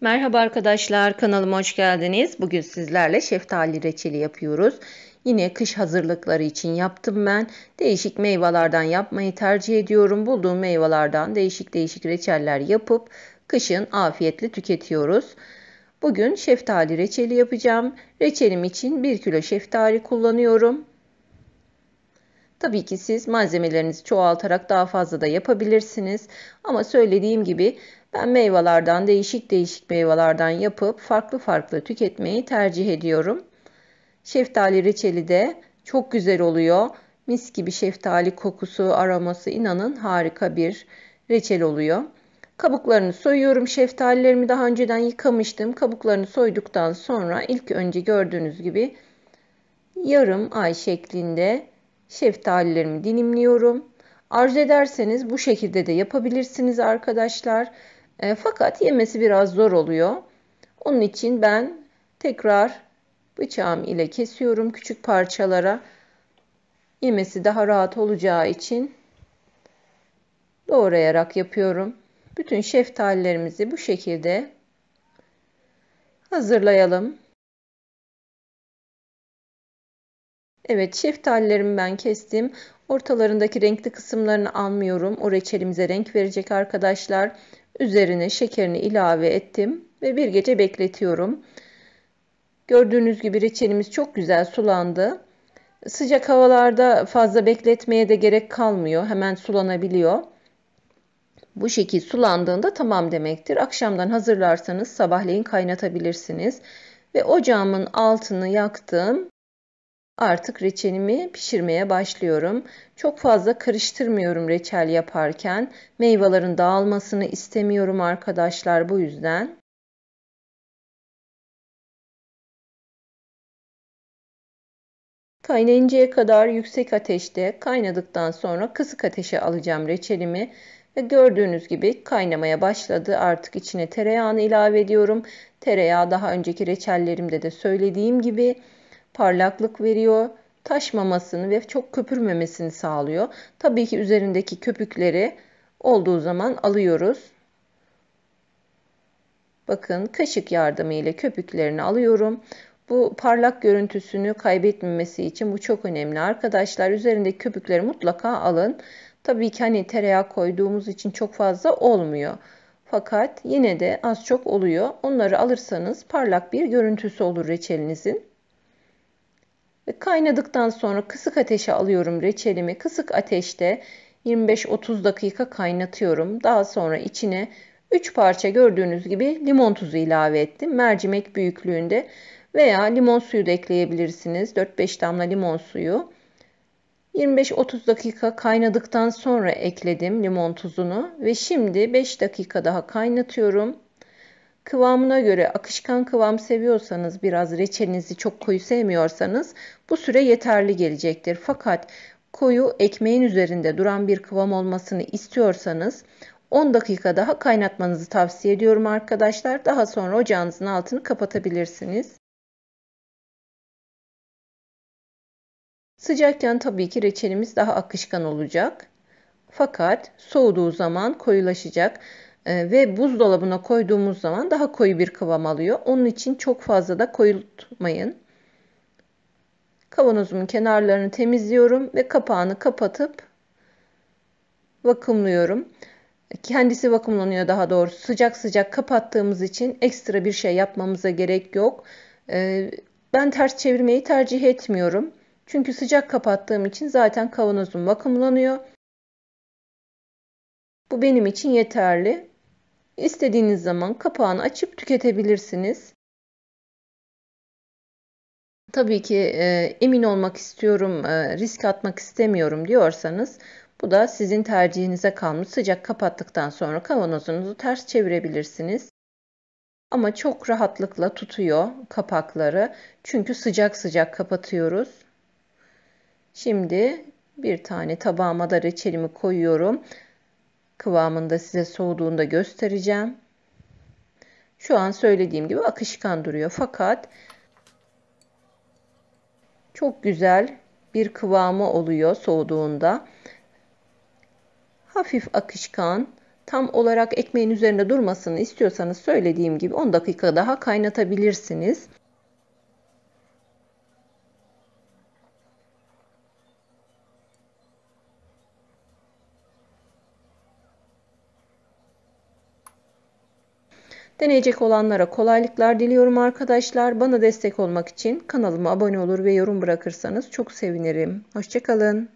Merhaba arkadaşlar kanalıma hoş geldiniz. Bugün sizlerle şeftali reçeli yapıyoruz. Yine kış hazırlıkları için yaptım ben. Değişik meyvelerden yapmayı tercih ediyorum. Bulduğum meyvelerden değişik değişik reçeller yapıp kışın afiyetle tüketiyoruz. Bugün şeftali reçeli yapacağım. Reçelim için 1 kilo şeftali kullanıyorum. Tabii ki siz malzemelerinizi çoğaltarak daha fazla da yapabilirsiniz. Ama söylediğim gibi ben meyvelerden değişik değişik meyvelerden yapıp farklı farklı tüketmeyi tercih ediyorum. Şeftali reçeli de çok güzel oluyor. Mis gibi şeftali kokusu, aroması inanın harika bir reçel oluyor. Kabuklarını soyuyorum. Şeftalilerimi daha önceden yıkamıştım. Kabuklarını soyduktan sonra ilk önce gördüğünüz gibi yarım ay şeklinde şeftalilerimi dilimliyorum. Arzu ederseniz bu şekilde de yapabilirsiniz arkadaşlar. E, fakat yemesi biraz zor oluyor. Onun için ben tekrar bıçağım ile kesiyorum küçük parçalara. Yemesi daha rahat olacağı için doğrayarak yapıyorum. Bütün şeftalilerimizi bu şekilde hazırlayalım. Evet şeftalilerimi ben kestim. Ortalarındaki renkli kısımlarını almıyorum. O reçelimize renk verecek arkadaşlar. Üzerine şekerini ilave ettim ve bir gece bekletiyorum. Gördüğünüz gibi reçelimiz çok güzel sulandı. Sıcak havalarda fazla bekletmeye de gerek kalmıyor. Hemen sulanabiliyor. Bu şekil sulandığında tamam demektir. Akşamdan hazırlarsanız sabahleyin kaynatabilirsiniz. Ve ocağımın altını yaktım. Artık reçelimi pişirmeye başlıyorum. Çok fazla karıştırmıyorum reçel yaparken. Meyvelerin dağılmasını istemiyorum arkadaşlar bu yüzden. Kaynayıncaya kadar yüksek ateşte kaynadıktan sonra kısık ateşe alacağım reçelimi ve gördüğünüz gibi kaynamaya başladı. Artık içine tereyağını ilave ediyorum. Tereyağı daha önceki reçellerimde de söylediğim gibi parlaklık veriyor, taşmamasını ve çok köpürmemesini sağlıyor. Tabii ki üzerindeki köpükleri olduğu zaman alıyoruz. Bakın kaşık yardımı ile köpüklerini alıyorum. Bu parlak görüntüsünü kaybetmemesi için bu çok önemli arkadaşlar. Üzerindeki köpükleri mutlaka alın. Tabii ki hani tereyağı koyduğumuz için çok fazla olmuyor. Fakat yine de az çok oluyor. Onları alırsanız parlak bir görüntüsü olur reçelinizin. Ve kaynadıktan sonra kısık ateşe alıyorum reçelimi. Kısık ateşte 25-30 dakika kaynatıyorum. Daha sonra içine 3 parça gördüğünüz gibi limon tuzu ilave ettim. Mercimek büyüklüğünde veya limon suyu da ekleyebilirsiniz. 4-5 damla limon suyu. 25-30 dakika kaynadıktan sonra ekledim limon tuzunu ve şimdi 5 dakika daha kaynatıyorum. Kıvamına göre akışkan kıvam seviyorsanız biraz reçelinizi çok koyu sevmiyorsanız bu süre yeterli gelecektir. Fakat koyu ekmeğin üzerinde duran bir kıvam olmasını istiyorsanız 10 dakika daha kaynatmanızı tavsiye ediyorum arkadaşlar. Daha sonra ocağınızın altını kapatabilirsiniz. Sıcakken tabii ki reçelimiz daha akışkan olacak. Fakat soğuduğu zaman koyulaşacak. Ee, ve buzdolabına koyduğumuz zaman daha koyu bir kıvam alıyor. Onun için çok fazla da koyutmayın. Kavanozumun kenarlarını temizliyorum ve kapağını kapatıp vakumluyorum. Kendisi vakumlanıyor daha doğrusu. Sıcak sıcak kapattığımız için ekstra bir şey yapmamıza gerek yok. Ee, ben ters çevirmeyi tercih etmiyorum. Çünkü sıcak kapattığım için zaten kavanozum vakumlanıyor. Bu benim için yeterli. İstediğiniz zaman kapağını açıp tüketebilirsiniz. Tabii ki e, emin olmak istiyorum, e, risk atmak istemiyorum diyorsanız bu da sizin tercihinize kalmış. Sıcak kapattıktan sonra kavanozunuzu ters çevirebilirsiniz. Ama çok rahatlıkla tutuyor kapakları. Çünkü sıcak sıcak kapatıyoruz. Şimdi bir tane tabağıma da reçelimi koyuyorum kıvamında size soğuduğunda göstereceğim. Şu an söylediğim gibi akışkan duruyor. Fakat çok güzel bir kıvamı oluyor soğuduğunda. Hafif akışkan, tam olarak ekmeğin üzerinde durmasını istiyorsanız söylediğim gibi 10 dakika daha kaynatabilirsiniz. Deneyecek olanlara kolaylıklar diliyorum arkadaşlar. Bana destek olmak için kanalıma abone olur ve yorum bırakırsanız çok sevinirim. Hoşçakalın.